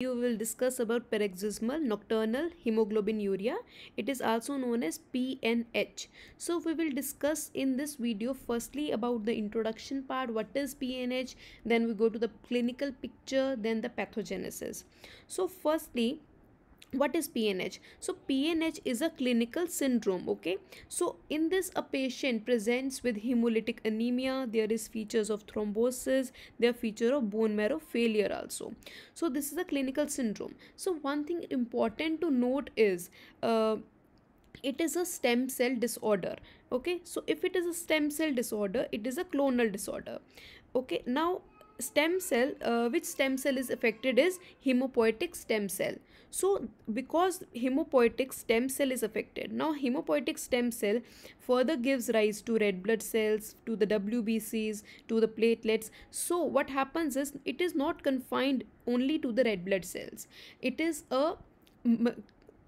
You will discuss about paroxysmal nocturnal hemoglobinuria. It is also known as PNH. So we will discuss in this video firstly about the introduction part, what is PNH, then we go to the clinical picture, then the pathogenesis. So firstly, what is pnh so pnh is a clinical syndrome okay so in this a patient presents with hemolytic anemia there is features of thrombosis there are features of bone marrow failure also so this is a clinical syndrome so one thing important to note is uh, it is a stem cell disorder okay so if it is a stem cell disorder it is a clonal disorder okay now stem cell uh, which stem cell is affected is hemopoietic stem cell so because hemopoietic stem cell is affected. Now hemopoietic stem cell further gives rise to red blood cells, to the WBCs, to the platelets. So what happens is it is not confined only to the red blood cells. It is a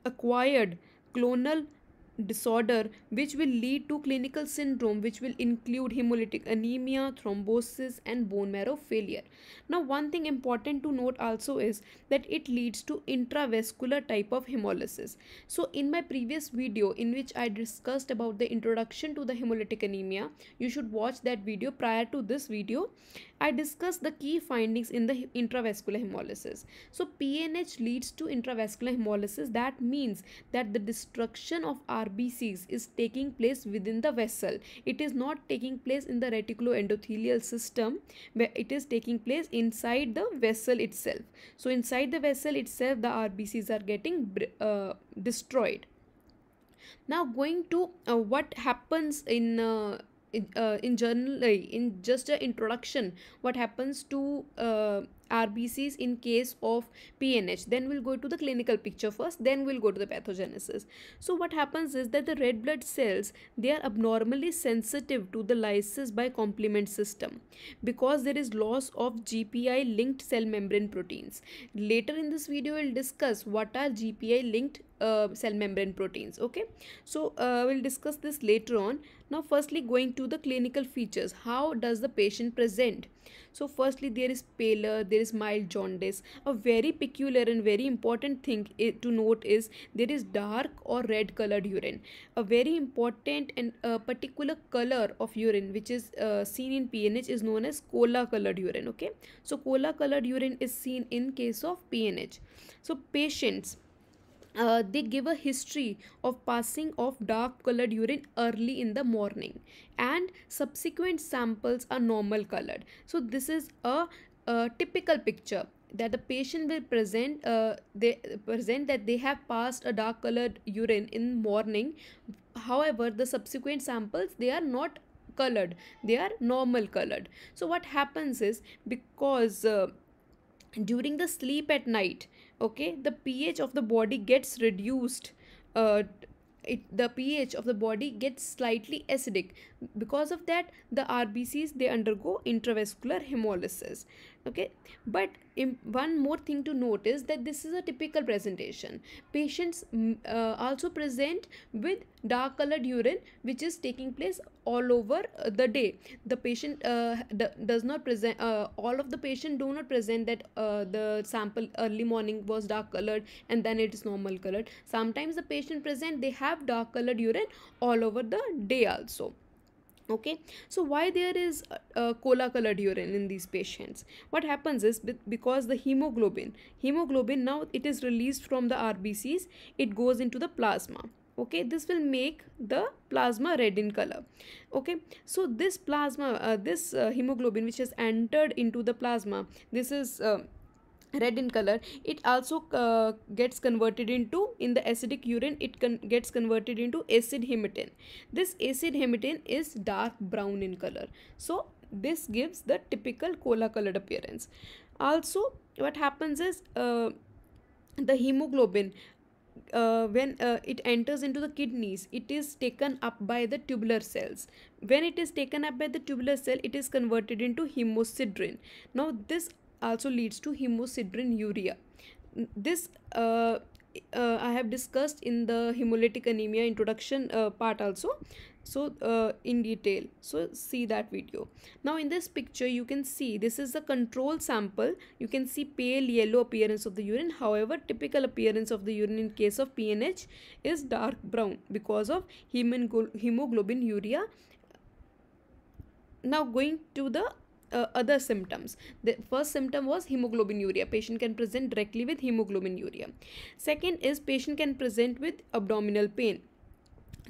acquired clonal disorder which will lead to clinical syndrome which will include hemolytic anemia thrombosis and bone marrow failure now one thing important to note also is that it leads to intravascular type of hemolysis so in my previous video in which i discussed about the introduction to the hemolytic anemia you should watch that video prior to this video i discussed the key findings in the intravascular hemolysis so pnh leads to intravascular hemolysis that means that the destruction of our RBCs is taking place within the vessel. It is not taking place in the reticuloendothelial system, but it is taking place inside the vessel itself. So inside the vessel itself, the RBCs are getting uh, destroyed. Now going to uh, what happens in uh, in, uh, in in just an introduction what happens to uh, RBCs in case of PNH. Then we'll go to the clinical picture first, then we'll go to the pathogenesis. So what happens is that the red blood cells, they are abnormally sensitive to the lysis by complement system because there is loss of GPI linked cell membrane proteins. Later in this video, we'll discuss what are GPI linked uh, cell membrane proteins okay so uh, we'll discuss this later on now firstly going to the clinical features how does the patient present so firstly there is paler. there is mild jaundice a very peculiar and very important thing to note is there is dark or red colored urine a very important and uh, particular color of urine which is uh, seen in pnh is known as cola colored urine okay so cola colored urine is seen in case of pnh so patients uh, they give a history of passing of dark colored urine early in the morning and subsequent samples are normal colored so this is a, a typical picture that the patient will present uh, they present that they have passed a dark colored urine in morning however the subsequent samples they are not colored they are normal colored so what happens is because uh, during the sleep at night okay the ph of the body gets reduced uh, it, the ph of the body gets slightly acidic because of that the rbcs they undergo intravascular hemolysis okay but one more thing to notice that this is a typical presentation patients mm, uh, also present with dark colored urine which is taking place all over uh, the day the patient uh, does not present uh, all of the patient do not present that uh, the sample early morning was dark colored and then it is normal colored sometimes the patient present they have dark colored urine all over the day also okay so why there is a, uh, a uh, cola colored urine in these patients what happens is because the hemoglobin hemoglobin now it is released from the rbcs it goes into the plasma okay this will make the plasma red in color okay so this plasma uh, this uh, hemoglobin which has entered into the plasma this is uh, red in color it also uh, gets converted into in the acidic urine it gets converted into acid hematin this acid hematin is dark brown in color so this gives the typical cola colored appearance also what happens is uh, the hemoglobin uh, when uh, it enters into the kidneys it is taken up by the tubular cells when it is taken up by the tubular cell it is converted into hemosiderin now this also leads to hemosiderin this uh, uh, i have discussed in the hemolytic anemia introduction uh, part also so uh, in detail so see that video now in this picture you can see this is the control sample you can see pale yellow appearance of the urine however typical appearance of the urine in case of pnh is dark brown because of hemoglobin urea now going to the uh, other symptoms the first symptom was hemoglobinuria patient can present directly with hemoglobinuria second is patient can present with abdominal pain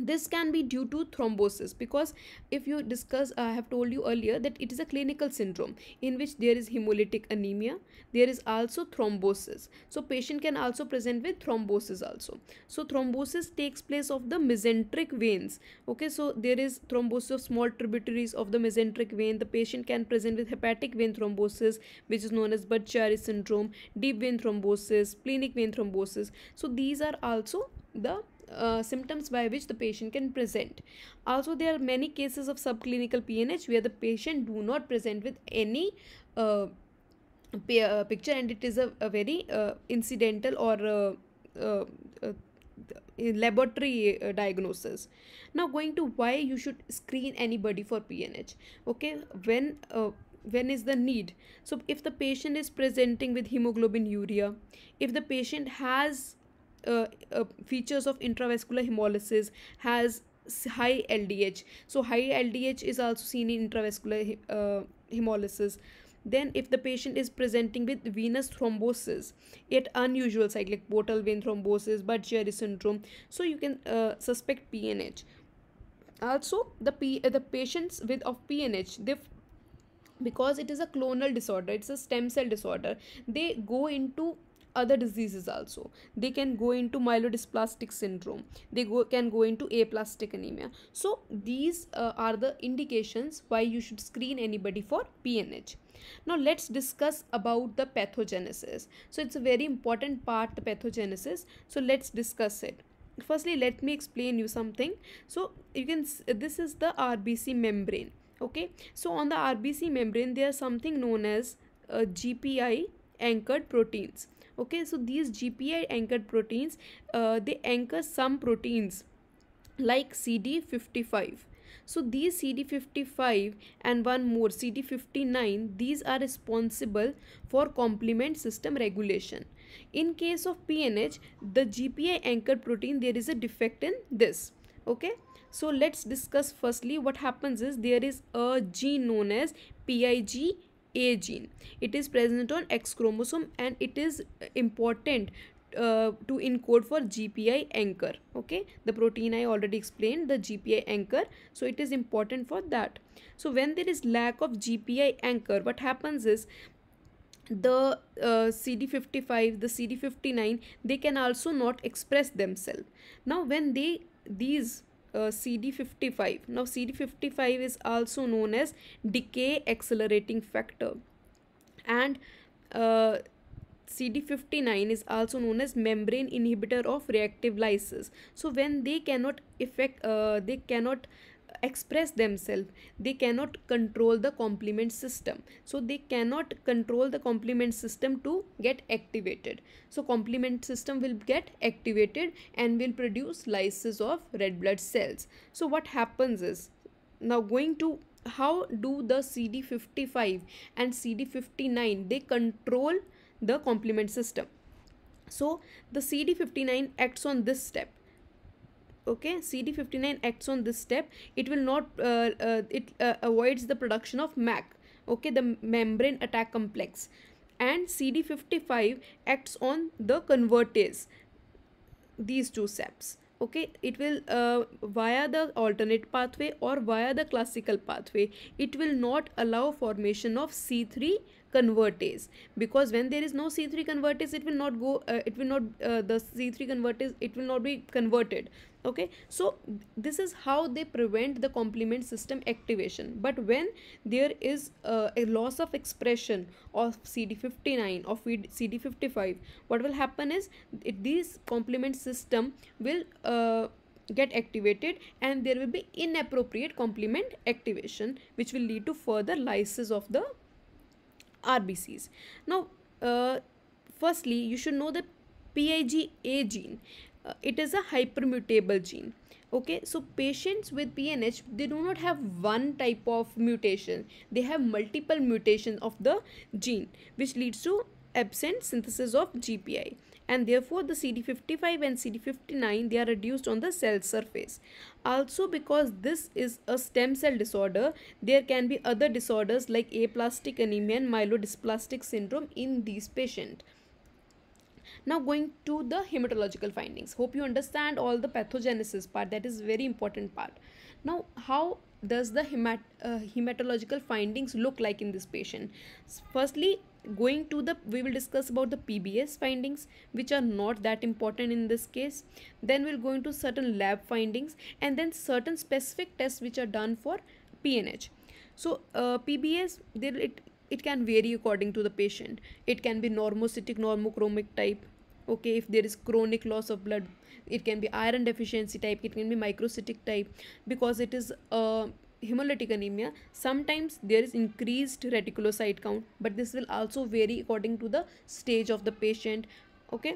this can be due to thrombosis because if you discuss i have told you earlier that it is a clinical syndrome in which there is hemolytic anemia there is also thrombosis so patient can also present with thrombosis also so thrombosis takes place of the mesenteric veins okay so there is thrombosis of small tributaries of the mesenteric vein the patient can present with hepatic vein thrombosis which is known as Bhattacharya syndrome deep vein thrombosis splenic vein thrombosis so these are also the uh, symptoms by which the patient can present. Also, there are many cases of subclinical PNH where the patient do not present with any uh, uh, picture and it is a, a very uh, incidental or uh, uh, uh laboratory uh, diagnosis now going to why you should screen anybody for pnh okay when uh, when is the need so if the patient is presenting with hemoglobin urea if the patient has uh, uh, features of intravascular hemolysis has high LDH. So high LDH is also seen in intravascular uh, hemolysis. Then if the patient is presenting with venous thrombosis, yet unusual cyclic portal vein thrombosis, Bergeri syndrome, so you can uh, suspect PNH. Also, the P uh, the patients with of PNH, they because it is a clonal disorder, it's a stem cell disorder, they go into other diseases also they can go into myelodysplastic syndrome they go, can go into aplastic anemia so these uh, are the indications why you should screen anybody for pnh now let's discuss about the pathogenesis so it's a very important part the pathogenesis so let's discuss it firstly let me explain you something so you can this is the rbc membrane okay so on the rbc membrane there is something known as uh, gpi anchored proteins okay so these gpi anchored proteins uh, they anchor some proteins like cd55 so these cd55 and one more cd59 these are responsible for complement system regulation in case of pnh the gpi anchored protein there is a defect in this okay so let's discuss firstly what happens is there is a gene known as pig a gene. It is present on X chromosome and it is uh, important uh, to encode for GPI anchor. Okay, the protein I already explained, the GPI anchor. So it is important for that. So when there is lack of GPI anchor, what happens is the uh, CD55, the CD59, they can also not express themselves. Now when they these uh, CD55. Now CD55 is also known as decay accelerating factor and uh, CD59 is also known as membrane inhibitor of reactive lysis. So when they cannot affect, uh, they cannot express themselves they cannot control the complement system so they cannot control the complement system to get activated so complement system will get activated and will produce lysis of red blood cells so what happens is now going to how do the cd55 and cd59 they control the complement system so the cd59 acts on this step okay cd59 acts on this step it will not uh, uh, it uh, avoids the production of mac okay the membrane attack complex and cd55 acts on the convertase these two steps okay it will uh, via the alternate pathway or via the classical pathway it will not allow formation of c3 convertase because when there is no c3 convertase it will not go uh, it will not uh, the c3 convertase it will not be converted okay so this is how they prevent the complement system activation but when there is uh, a loss of expression of cd59 of cd55 what will happen is it, these complement system will uh, get activated and there will be inappropriate complement activation which will lead to further lysis of the rbcs now uh, firstly you should know the PIGA gene uh, it is a hypermutable gene okay so patients with pnh they do not have one type of mutation they have multiple mutations of the gene which leads to absent synthesis of gpi and therefore the cd55 and cd59 they are reduced on the cell surface also because this is a stem cell disorder there can be other disorders like aplastic anemia and myelodysplastic syndrome in these patients now going to the hematological findings hope you understand all the pathogenesis part that is very important part now how does the hemat uh, hematological findings look like in this patient firstly going to the we will discuss about the pbs findings which are not that important in this case then we'll go into certain lab findings and then certain specific tests which are done for pnh so uh, pbs there it it can vary according to the patient it can be normocytic normochromic type okay if there is chronic loss of blood it can be iron deficiency type it can be microcytic type because it is a uh, hemolytic anemia sometimes there is increased reticulocyte count but this will also vary according to the stage of the patient okay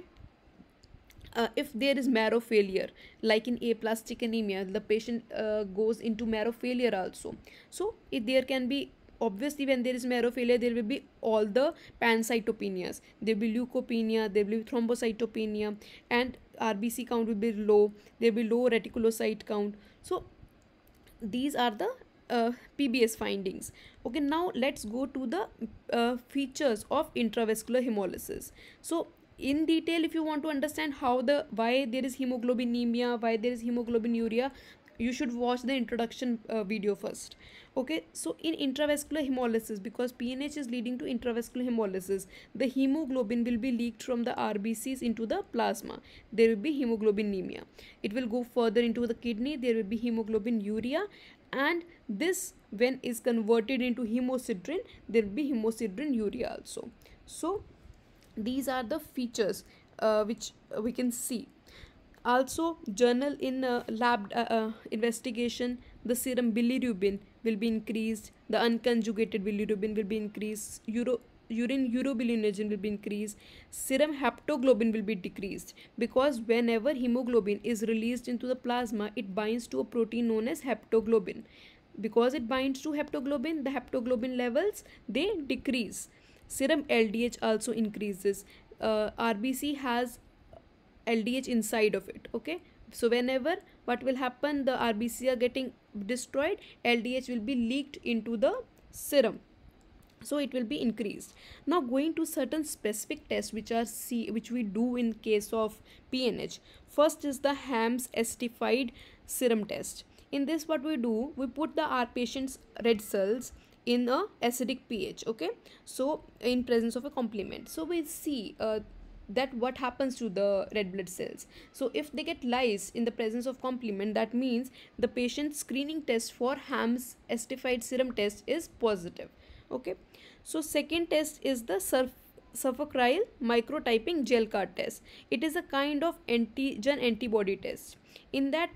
uh, if there is marrow failure like in aplastic anemia the patient uh, goes into marrow failure also so if there can be obviously when there is merophilia there will be all the pancytopenias there will be leukopenia there will be thrombocytopenia and rbc count will be low there will be low reticulocyte count so these are the uh, PBS findings. Okay, now let's go to the uh, features of intravascular hemolysis. So in detail, if you want to understand how the why there is hemoglobinemia, why there is hemoglobinuria, you should watch the introduction uh, video first okay so in intravascular hemolysis because pnh is leading to intravascular hemolysis the hemoglobin will be leaked from the rbcs into the plasma there will be hemoglobinemia it will go further into the kidney there will be hemoglobinuria and this when is converted into hemosiderin there will be hemosiderin also so these are the features uh, which we can see also, journal in uh, lab uh, uh, investigation, the serum bilirubin will be increased, the unconjugated bilirubin will be increased, Euro urine urobilinogen will be increased, serum haptoglobin will be decreased because whenever hemoglobin is released into the plasma, it binds to a protein known as haptoglobin. Because it binds to haptoglobin, the haptoglobin levels, they decrease. Serum LDH also increases. Uh, RBC has LDH inside of it okay so whenever what will happen the RBC are getting destroyed LDH will be leaked into the serum so it will be increased now going to certain specific tests which are see which we do in case of PNH first is the HAMS estified serum test in this what we do we put the our patient's red cells in a acidic pH okay so in presence of a complement so we see uh, that what happens to the red blood cells so if they get lice in the presence of complement that means the patient's screening test for hams estified serum test is positive okay so second test is the surf sulfacryl microtyping gel card test it is a kind of antigen antibody test in that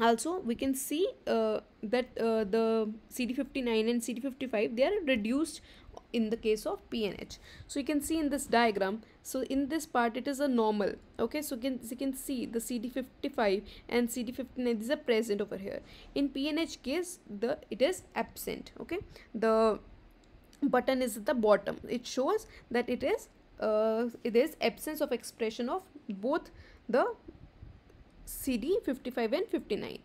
also we can see uh, that uh, the cd59 and cd55 they are reduced in the case of PNH. So you can see in this diagram, so in this part it is a normal, okay, so you can, you can see the CD55 and CD59, these are present over here. In PNH case, the it is absent, okay, the button is at the bottom. It shows that it is, uh, it is absence of expression of both the CD55 and 59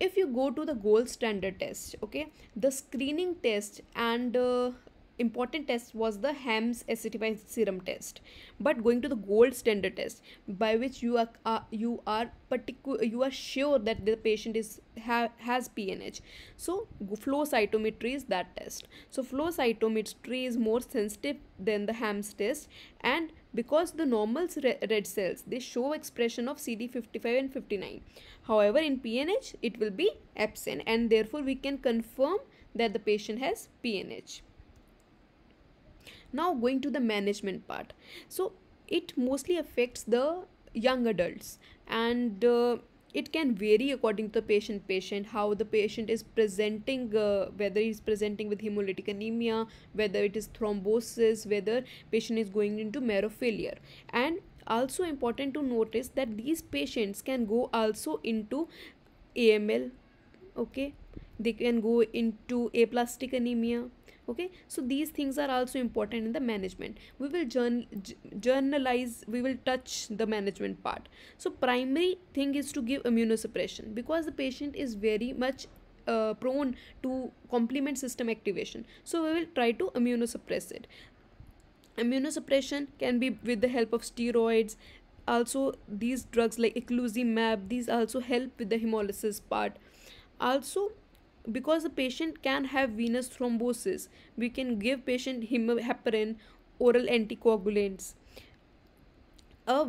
if you go to the gold standard test okay the screening test and uh, important test was the hams acetyl serum test but going to the gold standard test by which you are uh, you are particular you are sure that the patient is ha has pnh so flow cytometry is that test so flow cytometry is more sensitive than the hams test and because the normal red cells they show expression of cd55 and 59 however in pnh it will be absent and therefore we can confirm that the patient has pnh now going to the management part so it mostly affects the young adults and uh, it can vary according to the patient patient how the patient is presenting uh, whether he's presenting with hemolytic anemia whether it is thrombosis whether patient is going into marrow failure and also important to notice that these patients can go also into aml okay they can go into aplastic anemia okay so these things are also important in the management we will journal, journalize we will touch the management part so primary thing is to give immunosuppression because the patient is very much uh, prone to complement system activation so we will try to immunosuppress it immunosuppression can be with the help of steroids also these drugs like eculizumab these also help with the hemolysis part also because the patient can have venous thrombosis we can give patient heparin oral anticoagulants a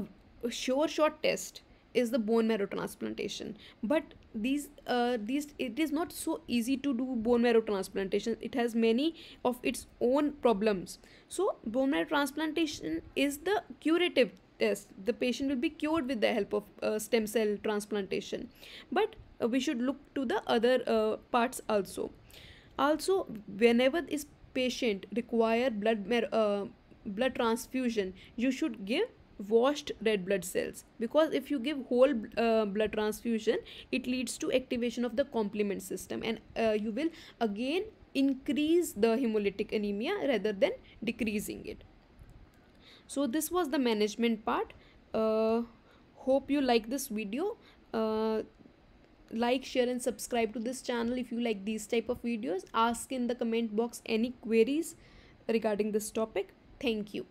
sure shot test is the bone marrow transplantation but these uh, these it is not so easy to do bone marrow transplantation it has many of its own problems so bone marrow transplantation is the curative test the patient will be cured with the help of uh, stem cell transplantation but uh, we should look to the other uh, parts also also whenever this patient require blood uh, blood transfusion you should give washed red blood cells because if you give whole uh, blood transfusion it leads to activation of the complement system and uh, you will again increase the hemolytic anemia rather than decreasing it so this was the management part uh, hope you like this video like share and subscribe to this channel if you like these type of videos ask in the comment box any queries regarding this topic thank you